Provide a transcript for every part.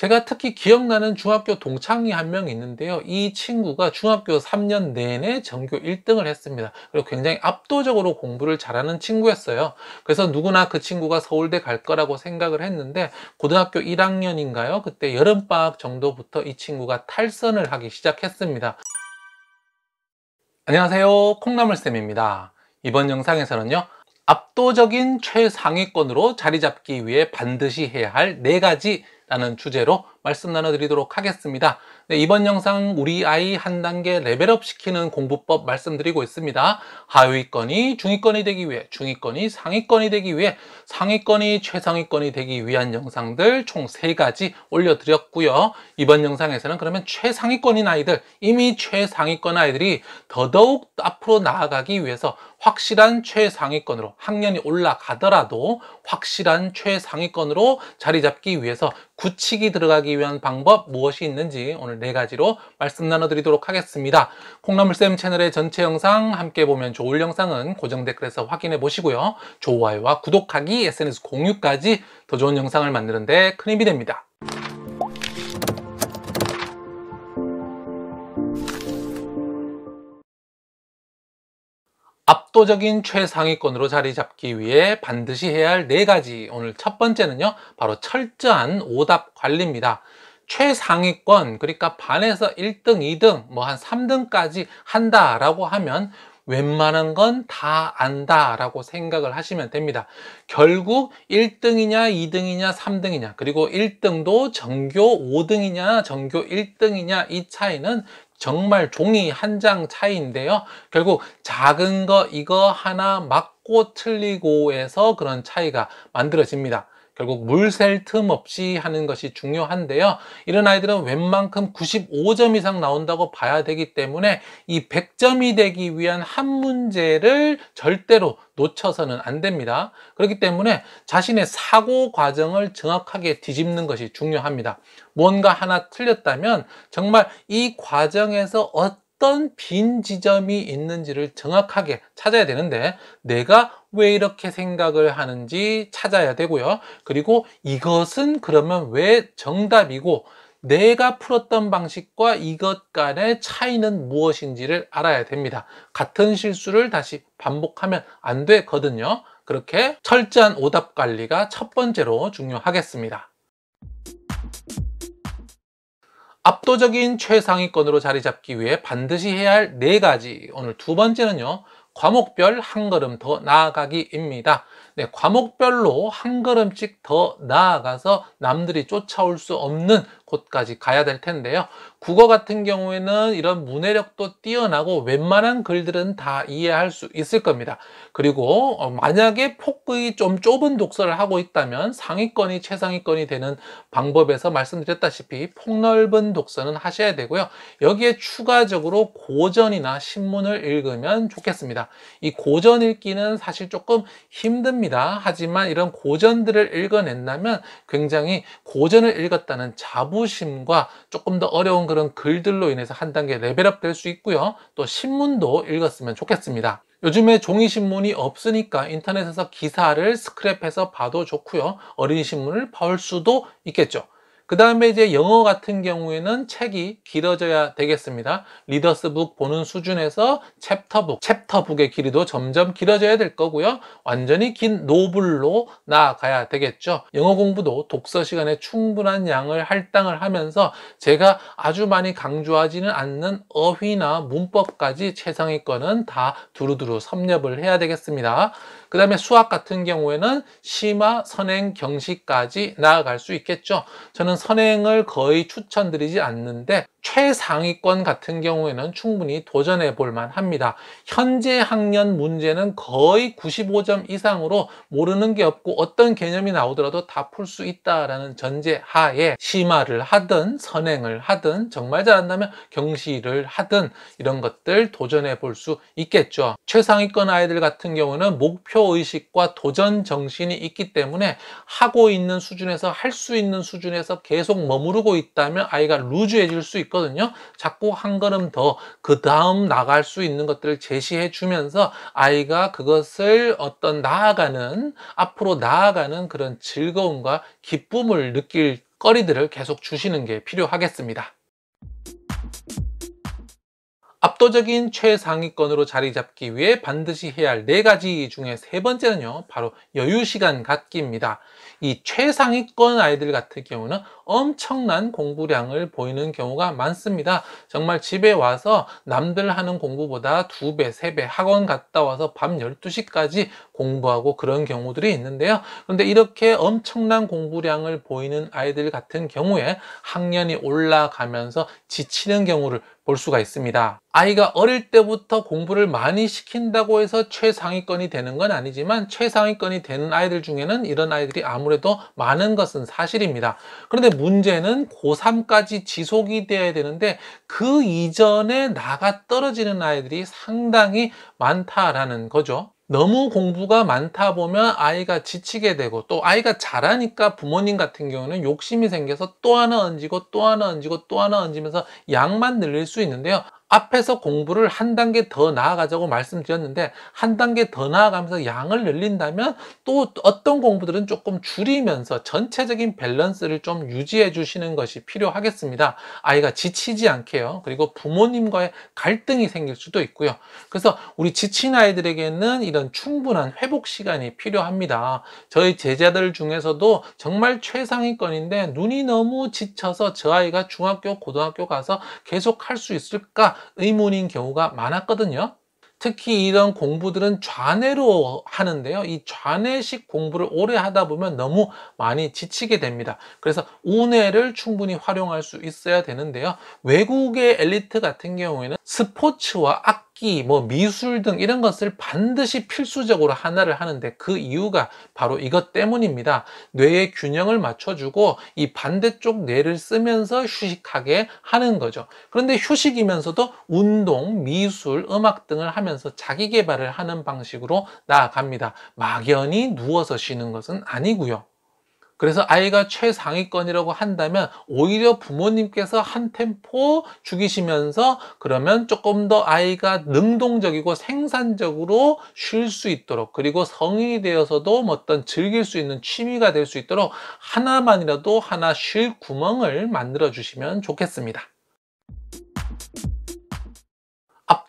제가 특히 기억나는 중학교 동창이 한 명 있는데요. 이 친구가 중학교 3년 내내 전교 1등을 했습니다. 그리고 굉장히 압도적으로 공부를 잘하는 친구였어요. 그래서 누구나 그 친구가 서울대 갈 거라고 생각을 했는데 고등학교 1학년인가요? 그때 여름방학 정도부터 이 친구가 탈선을 하기 시작했습니다. 안녕하세요. 콩나물쌤입니다. 이번 영상에서는요. 압도적인 최상위권으로 자리 잡기 위해 반드시 해야 할 네 가지 라는 주제로 말씀 나눠드리도록 하겠습니다. 네, 이번 영상 우리 아이 한 단계 레벨업 시키는 공부법 말씀드리고 있습니다. 하위권이 중위권이 되기 위해, 중위권이 상위권이 되기 위해, 상위권이 최상위권이 되기 위한 영상들 총 세가지 올려드렸고요. 이번 영상에서는 그러면 최상위권인 아이들, 이미 최상위권 아이들이 더더욱 앞으로 나아가기 위해서 확실한 최상위권으로 학년이 올라가더라도 확실한 최상위권으로 자리 잡기 위해서 굳히기 들어가기 하기 위한 방법 무엇이 있는지 오늘 네 가지로 말씀 나눠드리도록 하겠습니다. 콩나물쌤 채널의 전체 영상 함께 보면 좋을 영상은 고정 댓글에서 확인해 보시고요. 좋아요와 구독하기, SNS 공유까지 더 좋은 영상을 만드는데 큰 힘이 됩니다. 압도적인 최상위권으로 자리 잡기 위해 반드시 해야 할 네 가지 오늘 첫 번째는요 바로 철저한 오답 관리입니다 최상위권 그러니까 반에서 1등 2등 뭐 한 3등까지 한다라고 하면 웬만한 건 다 안다라고 생각을 하시면 됩니다. 결국 1등이냐 2등이냐 3등이냐 그리고 1등도 전교 5등이냐 전교 1등이냐 이 차이는 정말 종이 한 장 차이인데요. 결국 작은 거 이거 하나 맞고 틀리고해서 그런 차이가 만들어집니다. 결국 물 셀 틈 없이 하는 것이 중요한데요. 이런 아이들은 웬만큼 95점 이상 나온다고 봐야 되기 때문에 이 100점이 되기 위한 한 문제를 절대로 놓쳐서는 안 됩니다. 그렇기 때문에 자신의 사고 과정을 정확하게 뒤집는 것이 중요합니다. 뭔가 하나 틀렸다면 정말 이 과정에서 어떤 어떤 빈 지점이 있는지를 정확하게 찾아야 되는데 내가 왜 이렇게 생각을 하는지 찾아야 되고요. 그리고 이것은 그러면 왜 정답이고 내가 풀었던 방식과 이것 간의 차이는 무엇인지를 알아야 됩니다. 같은 실수를 다시 반복하면 안 되거든요. 그렇게 철저한 오답 관리가 첫 번째로 중요하겠습니다. 압도적인 최상위권으로 자리 잡기 위해 반드시 해야 할 네 가지 오늘 두 번째는요 과목별 한 걸음 더 나아가기입니다 네, 과목별로 한 걸음씩 더 나아가서 남들이 쫓아올 수 없는 곳까지 가야 될 텐데요. 국어 같은 경우에는 이런 문해력도 뛰어나고 웬만한 글들은 다 이해할 수 있을 겁니다. 그리고 어, 만약에 폭의 좀 좁은 독서를 하고 있다면 상위권이 최상위권이 되는 방법에서 말씀드렸다시피 폭넓은 독서는 하셔야 되고요. 여기에 추가적으로 고전이나 신문을 읽으면 좋겠습니다. 이 고전 읽기는 사실 조금 힘듭니다. 하지만 이런 고전들을 읽어낸다면 굉장히 고전을 읽었다는 자부 자부심과 조금 더 어려운 그런 글들로 인해서 한 단계 레벨업 될 수 있고요. 또 신문도 읽었으면 좋겠습니다. 요즘에 종이신문이 없으니까 인터넷에서 기사를 스크랩해서 봐도 좋고요. 어린이신문을 봐올 수도 있겠죠. 그 다음에 이제 영어 같은 경우에는 책이 길어져야 되겠습니다. 리더스북 보는 수준에서 챕터북, 챕터북의 길이도 점점 길어져야 될 거고요. 완전히 긴 노블로 나아가야 되겠죠. 영어 공부도 독서 시간에 충분한 양을 할당을 하면서 제가 아주 많이 강조하지는 않는 어휘나 문법까지 최상위권은 다 두루두루 섭렵을 해야 되겠습니다. 그 다음에 수학 같은 경우에는 심화, 선행, 경시까지 나아갈 수 있겠죠. 저는 선행을 거의 추천드리지 않는데 최상위권 같은 경우에는 충분히 도전해 볼만 합니다. 현재 학년 문제는 거의 95점 이상으로 모르는 게 없고 어떤 개념이 나오더라도 다 풀 수 있다라는 전제 하에 심화를 하든 선행을 하든 정말 잘한다면 경시를 하든 이런 것들 도전해 볼 수 있겠죠. 최상위권 아이들 같은 경우는 목표 목표의식과 도전 정신이 있기 때문에 하고 있는 수준에서 할 수 있는 수준에서 계속 머무르고 있다면 아이가 루즈해질 수 있거든요. 자꾸 한 걸음 더 그 다음 나갈 수 있는 것들을 제시해 주면서 아이가 그것을 어떤 나아가는 앞으로 나아가는 그런 즐거움과 기쁨을 느낄 거리들을 계속 주시는 게 필요하겠습니다. 압도적인 최상위권으로 자리 잡기 위해 반드시 해야 할 네 가지 중에 세 번째는요. 바로 여유 시간 갖기입니다. 이 최상위권 아이들 같은 경우는 엄청난 공부량을 보이는 경우가 많습니다. 정말 집에 와서 남들 하는 공부보다 두 배, 세 배 학원 갔다 와서 밤 12시까지 공부하고 그런 경우들이 있는데요. 그런데 이렇게 엄청난 공부량을 보이는 아이들 같은 경우에 학년이 올라가면서 지치는 경우를 볼 수가 있습니다. 아이 아이가 어릴 때부터 공부를 많이 시킨다고 해서 최상위권이 되는 건 아니지만 최상위권이 되는 아이들 중에는 이런 아이들이 아무래도 많은 것은 사실입니다. 그런데 문제는 고3까지 지속이 돼야 되는데 그 이전에 나가 떨어지는 아이들이 상당히 많다라는 거죠. 너무 공부가 많다 보면 아이가 지치게 되고 또 아이가 잘하니까 부모님 같은 경우는 욕심이 생겨서 또 하나 얹고 또 하나 얹고 또 하나 얹으면서 양만 늘릴 수 있는데요. 앞에서 공부를 한 단계 더 나아가자고 말씀드렸는데 한 단계 더 나아가면서 양을 늘린다면 또 어떤 공부들은 조금 줄이면서 전체적인 밸런스를 좀 유지해 주시는 것이 필요하겠습니다. 아이가 지치지 않게요. 그리고 부모님과의 갈등이 생길 수도 있고요. 그래서 우리 지친 아이들에게는 이런 충분한 회복 시간이 필요합니다. 저희 제자들 중에서도 정말 최상위권인데 눈이 너무 지쳐서 저 아이가 중학교, 고등학교 가서 계속 할 수 있을까? 의문인 경우가 많았거든요. 특히 이런 공부들은 좌뇌로 하는데요. 이 좌뇌식 공부를 오래 하다 보면 너무 많이 지치게 됩니다. 그래서 우뇌를 충분히 활용할 수 있어야 되는데요. 외국의 엘리트 같은 경우에는 스포츠와 악 악기, 뭐 미술 등 이런 것을 반드시 필수적으로 하나를 하는데 그 이유가 바로 이것 때문입니다. 뇌의 균형을 맞춰주고 이 반대쪽 뇌를 쓰면서 휴식하게 하는 거죠. 그런데 휴식이면서도 운동, 미술, 음악 등을 하면서 자기 개발을 하는 방식으로 나아갑니다. 막연히 누워서 쉬는 것은 아니고요. 그래서 아이가 최상위권이라고 한다면 오히려 부모님께서 한 템포 죽이시면서 그러면 조금 더 아이가 능동적이고 생산적으로 쉴 수 있도록 그리고 성인이 되어서도 어떤 즐길 수 있는 취미가 될 수 있도록 하나만이라도 하나 쉴 구멍을 만들어 주시면 좋겠습니다.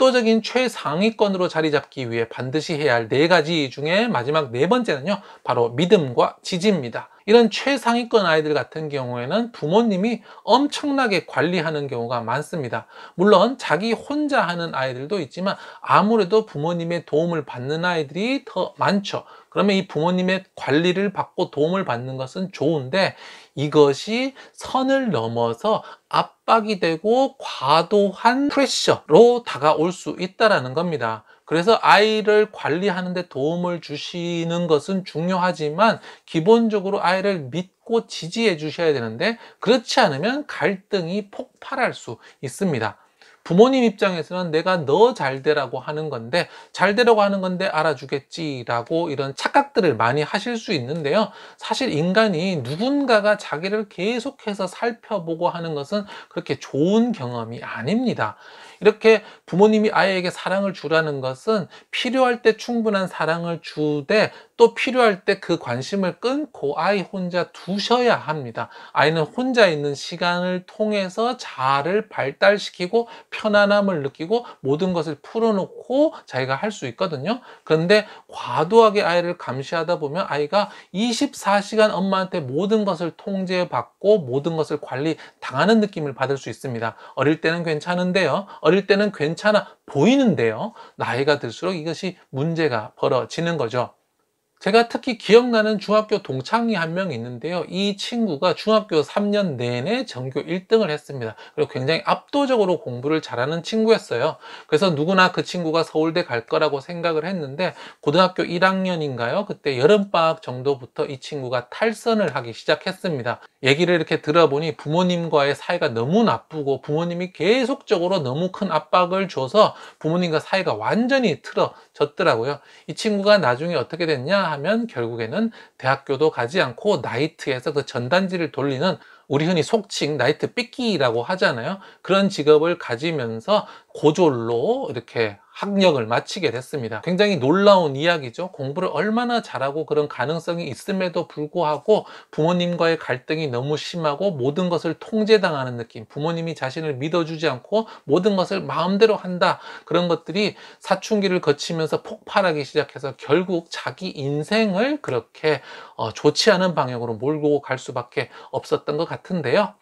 압도적인 최상위권으로 자리 잡기 위해 반드시 해야 할 네 가지 중에 마지막 네 번째는요, 바로 믿음과 지지입니다. 이런 최상위권 아이들 같은 경우에는 부모님이 엄청나게 관리하는 경우가 많습니다. 물론 자기 혼자 하는 아이들도 있지만 아무래도 부모님의 도움을 받는 아이들이 더 많죠. 그러면 이 부모님의 관리를 받고 도움을 받는 것은 좋은데 이것이 선을 넘어서 압박이 되고 과도한 프레셔로 다가올 수있다는 겁니다. 그래서 아이를 관리하는 데 도움을 주시는 것은 중요하지만 기본적으로 아이를 믿고 지지해 주셔야 되는데 그렇지 않으면 갈등이 폭발할 수 있습니다. 부모님 입장에서는 내가 너 잘 되라고 하는 건데 잘 되라고 하는 건데 알아주겠지라고 이런 착각들을 많이 하실 수 있는데요. 사실 인간이 누군가가 자기를 계속해서 살펴보고 하는 것은 그렇게 좋은 경험이 아닙니다. 이렇게 부모님이 아이에게 사랑을 주라는 것은 필요할 때 충분한 사랑을 주되 또 필요할 때 그 관심을 끊고 아이 혼자 두셔야 합니다. 아이는 혼자 있는 시간을 통해서 자아를 발달시키고 편안함을 느끼고 모든 것을 풀어놓고 자기가 할 수 있거든요. 그런데 과도하게 아이를 감시하다 보면 아이가 24시간 엄마한테 모든 것을 통제받고 모든 것을 관리 당하는 느낌을 받을 수 있습니다. 어릴 때는 괜찮은데요. 어릴 때는 괜찮아 보이는데요. 나이가 들수록 이것이 문제가 벌어지는 거죠. 제가 특히 기억나는 중학교 동창이 한 명 있는데요. 이 친구가 중학교 3년 내내 전교 1등을 했습니다. 그리고 굉장히 압도적으로 공부를 잘하는 친구였어요. 그래서 누구나 그 친구가 서울대 갈 거라고 생각을 했는데 고등학교 1학년인가요? 그때 여름방학 정도부터 이 친구가 탈선을 하기 시작했습니다. 얘기를 이렇게 들어보니 부모님과의 사이가 너무 나쁘고 부모님이 계속적으로 너무 큰 압박을 줘서 부모님과 사이가 완전히 틀어졌더라고요. 이 친구가 나중에 어떻게 됐냐 하면 결국에는 대학교도 가지 않고 나이트에서 그 전단지를 돌리는 우리 흔히 속칭 나이트 삐끼라고 하잖아요. 그런 직업을 가지면서 고졸로 이렇게 학력을 마치게 됐습니다. 굉장히 놀라운 이야기죠. 공부를 얼마나 잘하고 그런 가능성이 있음에도 불구하고 부모님과의 갈등이 너무 심하고 모든 것을 통제당하는 느낌, 부모님이 자신을 믿어주지 않고 모든 것을 마음대로 한다. 그런 것들이 사춘기를 거치면서 폭발하기 시작해서 결국 자기 인생을 그렇게 어, 좋지 않은 방향으로 몰고 갈 수밖에 없었던 것 같은데요.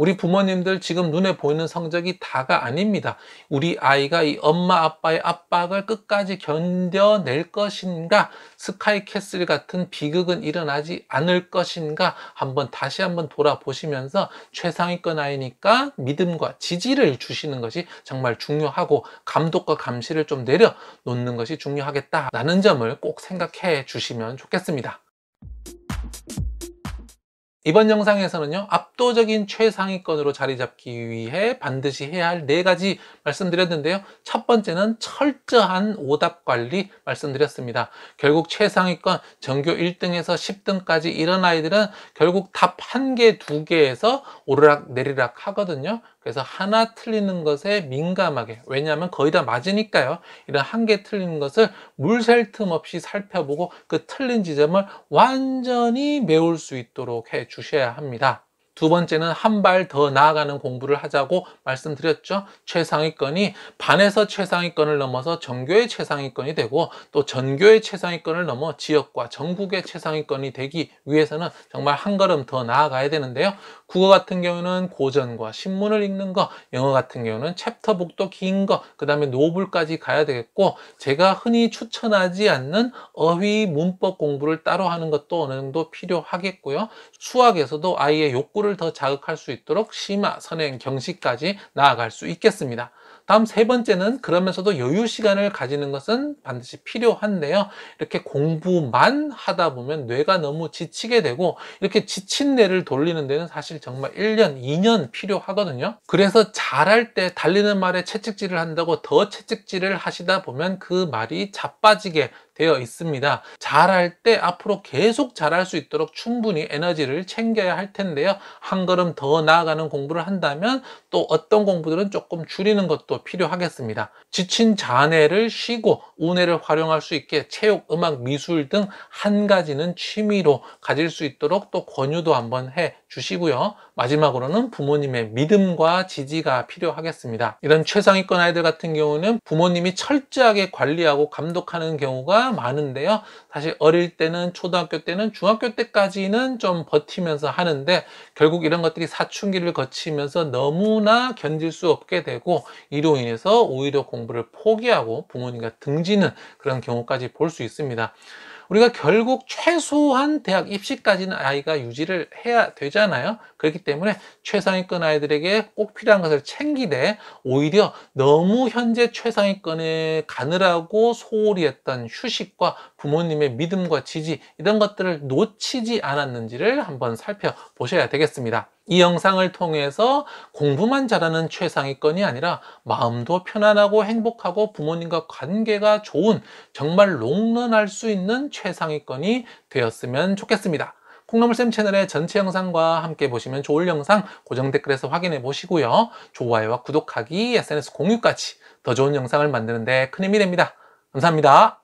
우리 부모님들 지금 눈에 보이는 성적이 다가 아닙니다. 우리 아이가 이 엄마 아빠의 압박을 끝까지 견뎌낼 것인가? 스카이캐슬 같은 비극은 일어나지 않을 것인가? 한번 다시 한번 돌아보시면서 최상위권 아이니까 믿음과 지지를 주시는 것이 정말 중요하고 감독과 감시를 좀 내려놓는 것이 중요하겠다라는 점을 꼭 생각해 주시면 좋겠습니다. 이번 영상에서는요 압도적인 최상위권으로 자리 잡기 위해 반드시 해야 할 네 가지 말씀드렸는데요 첫 번째는 철저한 오답 관리 말씀드렸습니다 결국 최상위권 전교 1등에서 10등까지 이런 아이들은 결국 답 한 개, 두 개에서 오르락 내리락 하거든요 그래서 하나 틀리는 것에 민감하게 왜냐하면 거의 다 맞으니까요 이런 한 개 틀리는 것을 물샐 틈 없이 살펴보고 그 틀린 지점을 완전히 메울 수 있도록 해 주셔야 합니다 두 번째는 한 발 더 나아가는 공부를 하자고 말씀드렸죠. 최상위권이 반에서 최상위권을 넘어서 전교의 최상위권이 되고 또 전교의 최상위권을 넘어 지역과 전국의 최상위권이 되기 위해서는 정말 한 걸음 더 나아가야 되는데요. 국어 같은 경우는 고전과 신문을 읽는 거, 영어 같은 경우는 챕터 북도긴 거, 그 다음에 노블까지 가야 되겠고 제가 흔히 추천하지 않는 어휘 문법 공부를 따로 하는 것도 어느 정도 필요하겠고요. 수학에서도 아이의 욕구를 더 자극할 수 있도록 심화, 선행, 경시까지 나아갈 수 있겠습니다. 다음 세 번째는 그러면서도 여유 시간을 가지는 것은 반드시 필요한데요. 이렇게 공부만 하다 보면 뇌가 너무 지치게 되고 이렇게 지친 뇌를 돌리는 데는 사실 정말 1년, 2년 필요하거든요. 그래서 잘할 때 달리는 말에 채찍질을 한다고 더 채찍질을 하시다 보면 그 말이 자빠지게 되어 있습니다. 잘할 때 앞으로 계속 잘할 수 있도록 충분히 에너지를 챙겨야 할 텐데요. 한 걸음 더 나아가는 공부를 한다면 또 어떤 공부들은 조금 줄이는 것도 필요하겠습니다. 지친 자아를 쉬고 우뇌를 활용할 수 있게 체육, 음악, 미술 등 한 가지는 취미로 가질 수 있도록 또 권유도 한번 해 주시고요. 마지막으로는 부모님의 믿음과 지지가 필요하겠습니다. 이런 최상위권 아이들 같은 경우는 부모님이 철저하게 관리하고 감독하는 경우가 많은데요. 사실 어릴 때는 초등학교 때는 중학교 때까지는 좀 버티면서 하는데 결국 이런 것들이 사춘기를 거치면서 너무나 견딜 수 없게 되고 이로 인해서 오히려 공부를 포기하고 부모님과 등지는 그런 경우까지 볼 수 있습니다. 우리가 결국 최소한 대학 입시까지는 아이가 유지를 해야 되잖아요. 그렇기 때문에 최상위권 아이들에게 꼭 필요한 것을 챙기되 오히려 너무 현재 최상위권에 가느라고 소홀히 했던 휴식과 부모님의 믿음과 지지 이런 것들을 놓치지 않았는지를 한번 살펴보셔야 되겠습니다. 이 영상을 통해서 공부만 잘하는 최상위권이 아니라 마음도 편안하고 행복하고 부모님과 관계가 좋은 정말 롱런할 수 있는 최상위권이 되었으면 좋겠습니다. 콩나물쌤 채널의 전체 영상과 함께 보시면 좋을 영상 고정 댓글에서 확인해 보시고요. 좋아요와 구독하기, SNS 공유까지 더 좋은 영상을 만드는 데큰 힘이 됩니다. 감사합니다.